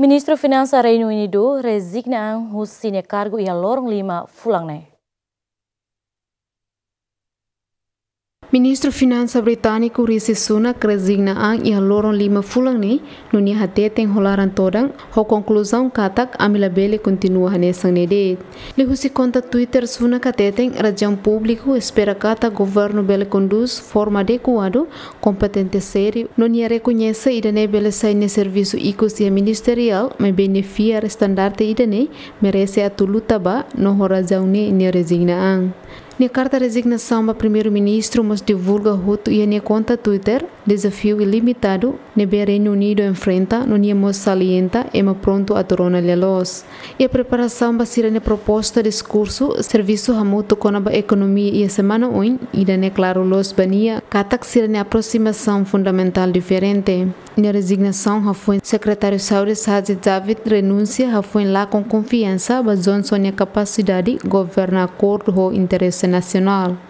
Ministro Finansial Reino Unido resigna a Husine cargo e a Lorong Lima Fulangne. Ministro Finança Britânico Rishi Sunak resigna e a Loron lima Fulani ni nunia hati teng holaran todang ho konklusão katak amila bele continua hanesang nede. Lihusi conta Twitter Sunak hati teng rajang público espera kata governo bele conduz forma adequado competente sério nunia reconhece idane bele saine serviço icos ia ministerial me benefiar estandarte idane merece atulu taba no horajang ni ni resigna ang. carta resignação para primeiro-ministro mas Unidos divulga roto e a conta Twitter, desafio ilimitado, nebe Reino Unido enfrenta, no niemo salienta, e pronto a torona lelos. E a preparação para na proposta de discurso, serviço ramuto com a economia e a semana 1, e da claro los bania, catak sira na aproximação fundamental diferente. Na resignação, Rafun, secretário saúde Sazi David renúncia, Rafun lá com confiança, baseando sua capacidade de governar acordo o interesse nacional.